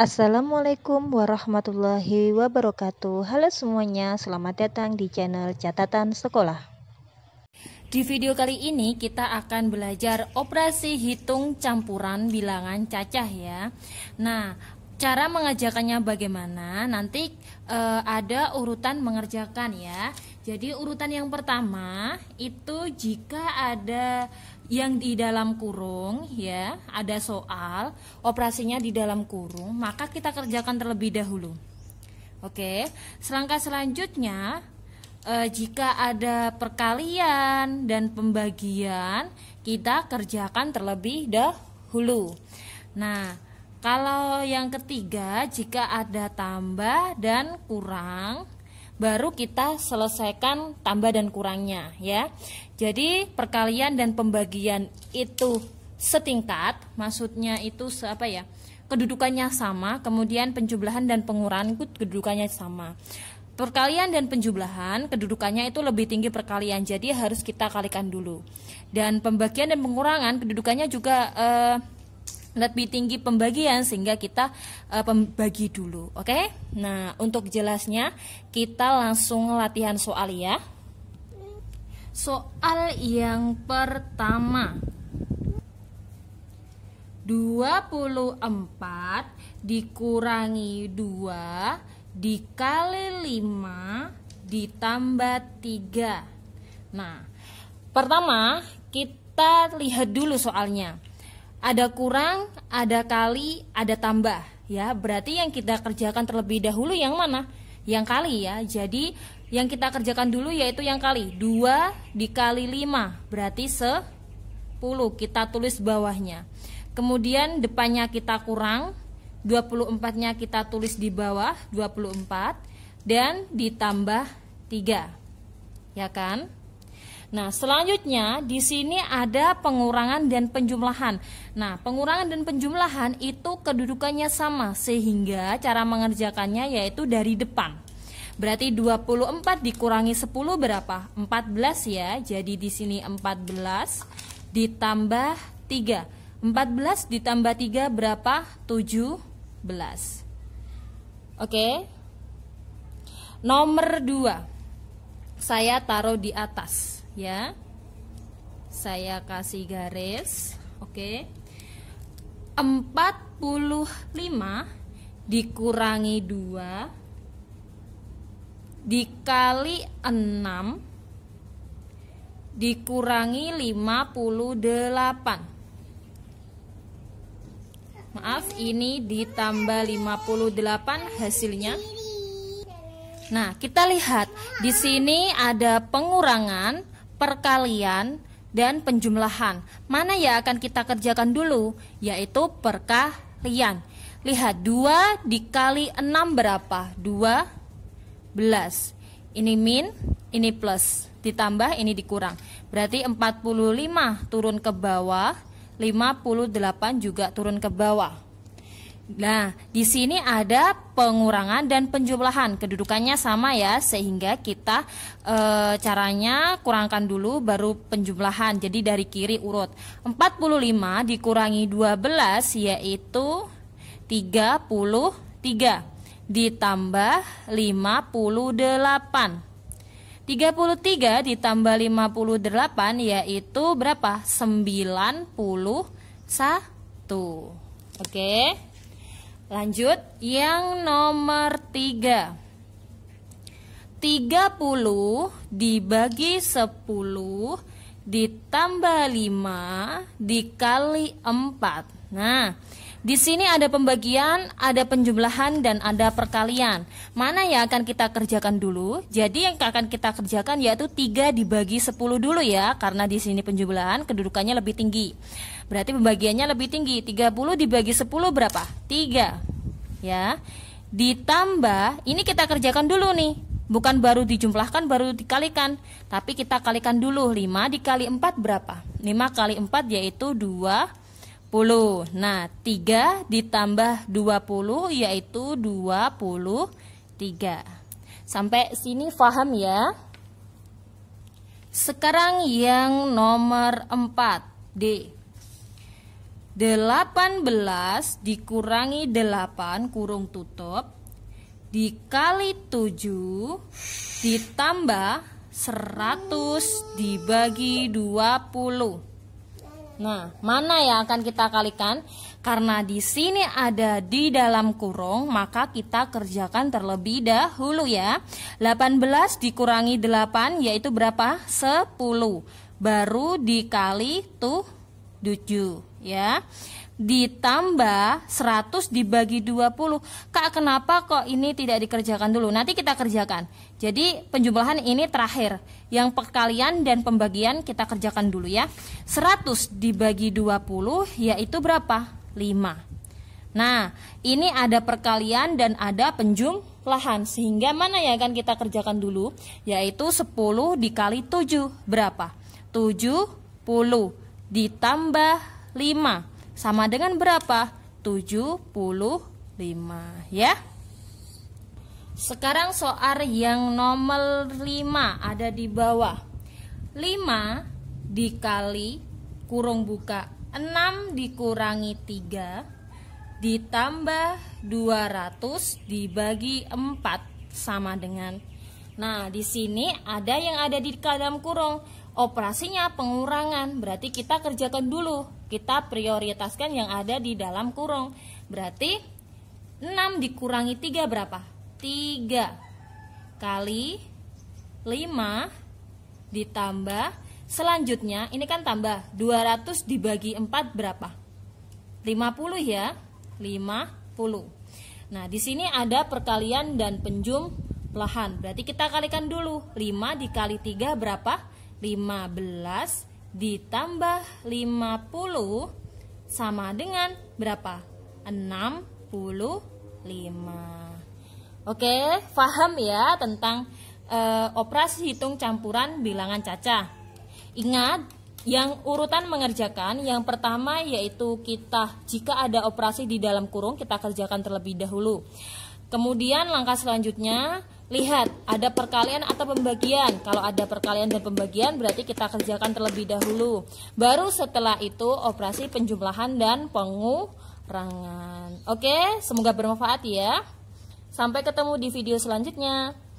Assalamualaikum warahmatullahi wabarakatuh Halo semuanya, selamat datang di channel Catatan Sekolah Di video kali ini kita akan belajar operasi hitung campuran bilangan cacah ya Nah, cara mengerjakannya bagaimana? Nanti e, ada urutan mengerjakan ya Jadi urutan yang pertama itu jika ada yang di dalam kurung ya ada soal operasinya di dalam kurung maka kita kerjakan terlebih dahulu oke selangkah selanjutnya eh, jika ada perkalian dan pembagian kita kerjakan terlebih dahulu nah kalau yang ketiga jika ada tambah dan kurang baru kita selesaikan tambah dan kurangnya ya. Jadi perkalian dan pembagian itu setingkat, maksudnya itu apa ya? Kedudukannya sama, kemudian penjumlahan dan pengurangan itu kedudukannya sama. Perkalian dan penjumlahan kedudukannya itu lebih tinggi perkalian, jadi harus kita kalikan dulu. Dan pembagian dan pengurangan kedudukannya juga eh, lebih tinggi pembagian sehingga kita uh, pembagi dulu, oke? Okay? Nah, untuk jelasnya kita langsung latihan soal ya. Soal yang pertama. 24 dikurangi 2 dikali 5 ditambah 3. Nah, pertama kita lihat dulu soalnya ada kurang, ada kali, ada tambah ya. Berarti yang kita kerjakan terlebih dahulu yang mana? Yang kali ya. Jadi yang kita kerjakan dulu yaitu yang kali. 2 dikali 5 berarti 10. Kita tulis bawahnya. Kemudian depannya kita kurang, 24-nya kita tulis di bawah 24 dan ditambah 3. Ya kan? Nah, selanjutnya di sini ada pengurangan dan penjumlahan. Nah, pengurangan dan penjumlahan itu kedudukannya sama sehingga cara mengerjakannya yaitu dari depan. Berarti 24 dikurangi 10 berapa? 14 ya. Jadi di sini 14 ditambah 3. 14 ditambah 3 berapa? 17. Oke. Nomor 2 saya taruh di atas ya saya kasih garis oke okay. 45 dikurangi 2 dikali 6 dikurangi 58 maaf ini ditambah 58 hasilnya Nah, kita lihat di sini ada pengurangan perkalian, dan penjumlahan. Mana yang akan kita kerjakan dulu? Yaitu perkalian. Lihat 2 dikali 6 berapa? 12. Ini min, ini plus. Ditambah ini dikurang. Berarti 45 turun ke bawah, 58 juga turun ke bawah. Nah, di sini ada pengurangan dan penjumlahan. Kedudukannya sama ya, sehingga kita e, caranya kurangkan dulu baru penjumlahan. Jadi dari kiri urut. 45 dikurangi 12 yaitu 33 ditambah 58. 33 ditambah 58 yaitu berapa? 91. Oke. Okay. Lanjut, yang nomor 3. 30 dibagi 10 ditambah 5 dikali 4. Nah, di sini ada pembagian, ada penjumlahan, dan ada perkalian. Mana yang akan kita kerjakan dulu? Jadi yang akan kita kerjakan yaitu 3 dibagi 10 dulu ya, karena di sini penjumlahan kedudukannya lebih tinggi. Berarti pembagiannya lebih tinggi. 30 dibagi 10 berapa? 3. Ya. Ditambah, ini kita kerjakan dulu nih bukan baru dijumlahkan baru dikalikan tapi kita kalikan dulu 5 dikali 4 berapa 5 kali 4 yaitu 2 10. Nah, 3 ditambah 20 yaitu 23. Sampai sini paham ya? Sekarang yang nomor 4, D. 18 dikurangi 8 kurung tutup dikali 7 ditambah 100 dibagi 20. Nah, mana yang akan kita kalikan? Karena di sini ada di dalam kurung, maka kita kerjakan terlebih dahulu ya. 18 dikurangi 8 yaitu berapa? 10. Baru dikali tuh 7 ya ditambah 100 dibagi 20. Kak, kenapa kok ini tidak dikerjakan dulu? Nanti kita kerjakan. Jadi penjumlahan ini terakhir. Yang perkalian dan pembagian kita kerjakan dulu ya. 100 dibagi 20 yaitu berapa? 5. Nah, ini ada perkalian dan ada penjumlahan. Sehingga mana yang akan kita kerjakan dulu? Yaitu 10 dikali 7. Berapa? 70 ditambah 5 sama dengan berapa? 75 ya. Sekarang soal yang nomor 5 ada di bawah. 5 dikali kurung buka 6 dikurangi 3 ditambah 200 dibagi 4 sama dengan Nah, di sini ada yang ada di dalam kurung operasinya pengurangan berarti kita kerjakan dulu kita prioritaskan yang ada di dalam kurung berarti 6 dikurangi 3 berapa? 3 kali 5 ditambah selanjutnya ini kan tambah 200 dibagi 4 berapa? 50 ya 50 nah di sini ada perkalian dan penjumlahan berarti kita kalikan dulu 5 dikali 3 berapa? 15 ditambah 50 sama dengan berapa? 65. Oke, paham ya tentang e, operasi hitung campuran bilangan cacah. Ingat, yang urutan mengerjakan yang pertama yaitu kita jika ada operasi di dalam kurung kita kerjakan terlebih dahulu. Kemudian langkah selanjutnya Lihat, ada perkalian atau pembagian. Kalau ada perkalian dan pembagian berarti kita kerjakan terlebih dahulu. Baru setelah itu operasi penjumlahan dan pengurangan. Oke, semoga bermanfaat ya. Sampai ketemu di video selanjutnya.